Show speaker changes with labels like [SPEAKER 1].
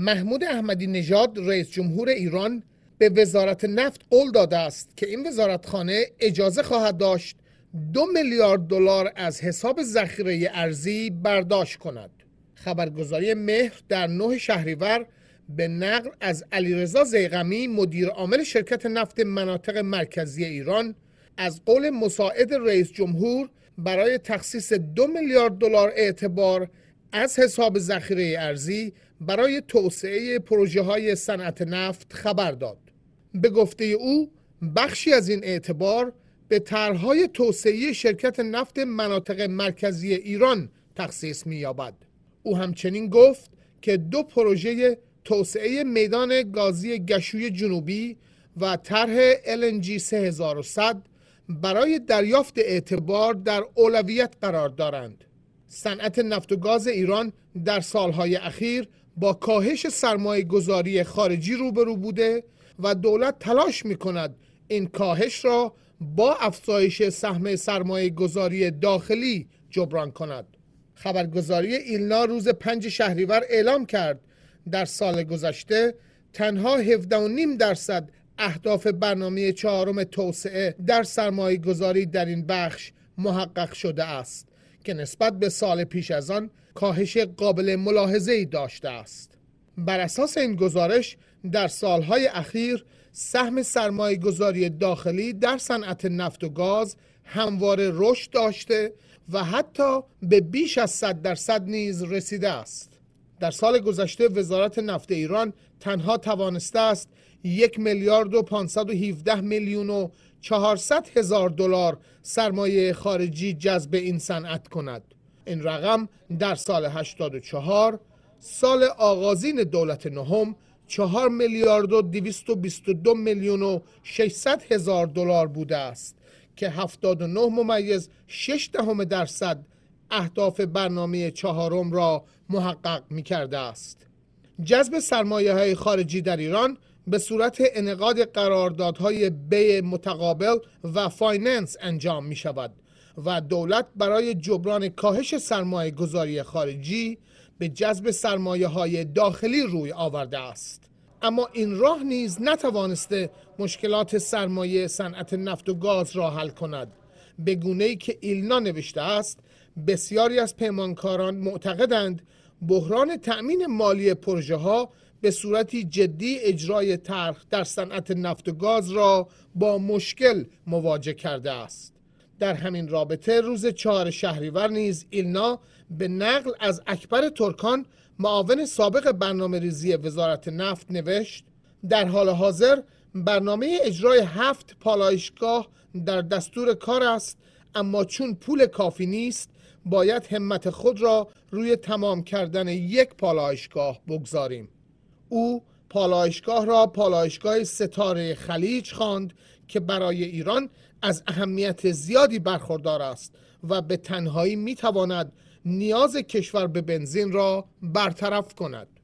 [SPEAKER 1] محمود احمدی نژاد رئیس جمهور ایران به وزارت نفت قول داده است که این وزارتخانه اجازه خواهد داشت دو میلیارد دلار از حساب ذخیره ارزی برداشت کند خبرگزاری مهر در نه شهریور به نقل از علیرضا زیغمی مدیر عامل شرکت نفت مناطق مرکزی ایران از قول مساعد رئیس جمهور برای تخصیص دو میلیارد دلار اعتبار از حساب ذخیره ارزی برای توسعه پروژه های صنعت نفت خبر داد. به گفته او بخشی از این اعتبار به طرحهای توسعه شرکت نفت مناطق مرکزی ایران تخصیص می‌یابد. او همچنین گفت که دو پروژه توسعه میدان گازی گشوی جنوبی و طرح LNG 3100 برای دریافت اعتبار در اولویت قرار دارند. صنعت نفت و گاز ایران در سالهای اخیر با کاهش سرمایه گذاری خارجی روبرو بوده و دولت تلاش می کند این کاهش را با افزایش سهم سرمایه گذاری داخلی جبران کند خبرگزاری ایلنا روز پنج شهریور اعلام کرد در سال گذشته تنها 17.5 درصد اهداف برنامه چهارم توسعه در سرمایه گذاری در این بخش محقق شده است که نسبت به سال پیش از آن کاهش قابل ملاحظه ای داشته است. بر اساس این گزارش در سالهای اخیر سهم سرمایه گذاری داخلی در صنعت نفت و گاز همواره رشد داشته و حتی به بیش از 100 درصد نیز رسیده است. در سال گذشته وزارت نفت ایران تنها توانسته است یک میلیارد و 517 میلیون و 400 هزار دلار سرمایه خارجی جذب این صنعت کند این رقم در سال 84 سال آغازین دولت نهم 4 میلیارد و 222 میلیون و 600 هزار دلار بوده است که 79 ممیز 6 دهم درصد اهداف برنامه چهارم را محقق می کرده است. جذب سرمایه های خارجی در ایران به صورت انقاد قراردادهای بی متقابل و فایننس انجام می شود و دولت برای جبران کاهش سرمایه گذاری خارجی به جذب سرمایه های داخلی روی آورده است. اما این راه نیز نتوانسته مشکلات سرمایه صنعت نفت و گاز را حل کند به گونه ای که ایلنا نوشته است بسیاری از پیمانکاران معتقدند بحران تأمین مالی پروژه ها به صورتی جدی اجرای طرح در صنعت نفت و گاز را با مشکل مواجه کرده است در همین رابطه روز چهار شهریور نیز ایلنا به نقل از اکبر ترکان معاون سابق برنامه ریزی وزارت نفت نوشت در حال حاضر برنامه اجرای هفت پالایشگاه در دستور کار است اما چون پول کافی نیست باید همت خود را روی تمام کردن یک پالایشگاه بگذاریم او پالایشگاه را پالایشگاه ستاره خلیج خواند که برای ایران از اهمیت زیادی برخوردار است و به تنهایی میتواند نیاز کشور به بنزین را برطرف کند